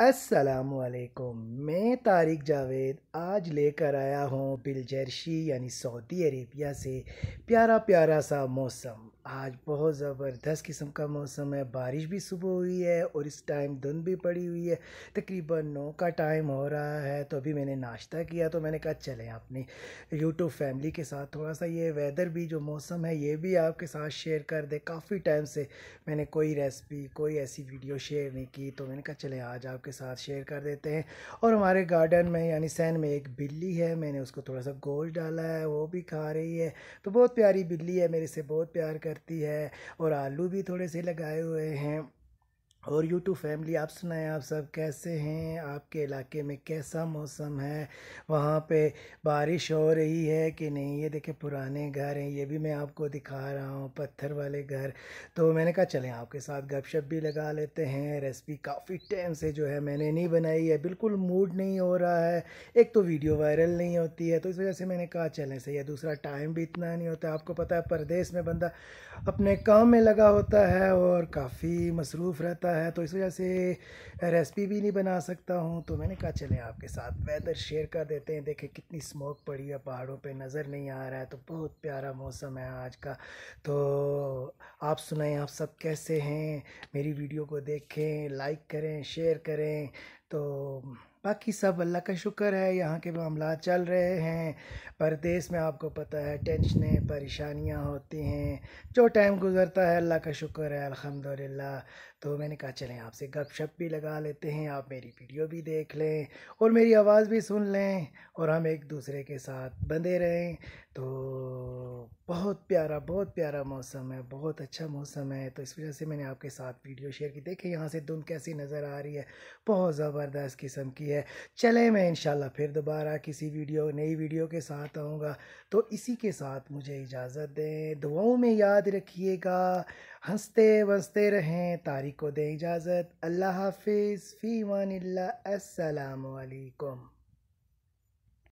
असलकुम मैं तारिक जावेद आज लेकर आया हूँ बिलजर्शी यानी सऊदी अरेबिया से प्यारा प्यारा सा मौसम आज बहुत ज़बरदस्त किस्म का मौसम है बारिश भी सुबह हुई है और इस टाइम धुंध भी पड़ी हुई है तकरीबन नौ का टाइम हो रहा है तो अभी मैंने नाश्ता किया तो मैंने कहा चलें अपनी यूट्यूब फैमिली के साथ थोड़ा सा ये वेदर भी जो मौसम है ये भी आपके साथ शेयर कर दे काफ़ी टाइम से मैंने कोई रेसिपी कोई ऐसी वीडियो शेयर नहीं की तो मैंने कहा चलें आज आपके साथ शेयर कर देते हैं और हमारे गार्डन में यानी सैन में एक बिल्ली है मैंने उसको थोड़ा सा गोल डाला है वो भी खा रही है तो बहुत प्यारी बिल्ली है मेरे से बहुत प्यार कर लगती है और आलू भी थोड़े से लगाए हुए हैं और यूट्यूब फैमिली आप सुनाए आप सब कैसे हैं आपके इलाके में कैसा मौसम है वहाँ पे बारिश हो रही है कि नहीं ये देखे पुराने घर हैं ये भी मैं आपको दिखा रहा हूँ पत्थर वाले घर तो मैंने कहा चलें आपके साथ गपशप भी लगा लेते हैं रेसिपी काफ़ी टाइम से जो है मैंने नहीं बनाई है बिल्कुल मूड नहीं हो रहा है एक तो वीडियो वायरल नहीं होती है तो इस वजह से मैंने कहा चलें सही है दूसरा टाइम भी इतना नहीं होता आपको पता है परदेश में बंदा अपने काम में लगा होता है और काफ़ी मसरूफ़ रहता है है तो इस वजह से रेसिपी भी नहीं बना सकता हूँ तो मैंने कहा चलें आपके साथ वेदर शेयर कर देते हैं देखें कितनी स्मोक पड़ी है पहाड़ों पे नज़र नहीं आ रहा है तो बहुत प्यारा मौसम है आज का तो आप सुनाएं आप सब कैसे हैं मेरी वीडियो को देखें लाइक करें शेयर करें तो बाकी सब अल्लाह का शुक्र है यहाँ के मामला चल रहे हैं परदेश में आपको पता है टेंशनें परेशानियाँ होती हैं जो टाइम गुजरता है अल्लाह का शुक्र है अल्हम्दुलिल्लाह तो मैंने कहा चलें आपसे गपशप भी लगा लेते हैं आप मेरी वीडियो भी देख लें और मेरी आवाज़ भी सुन लें और हम एक दूसरे के साथ बंधे रहें तो बहुत प्यारा बहुत प्यारा मौसम है बहुत अच्छा मौसम है तो इस वजह से मैंने आपके साथ वीडियो शेयर की देखें यहाँ से धुंध कैसी नज़र आ रही है बहुत ज़बरदस्त किस्म की रही है चले मैं इन फिर दोबारा किसी वीडियो नई वीडियो के साथ आऊँगा तो इसी के साथ मुझे इजाज़त दें दुआओं में याद रखिएगा हंसते बसते रहें तारीख को दें इजाज़त अल्लाह हाफिज़ फ़ी असलकम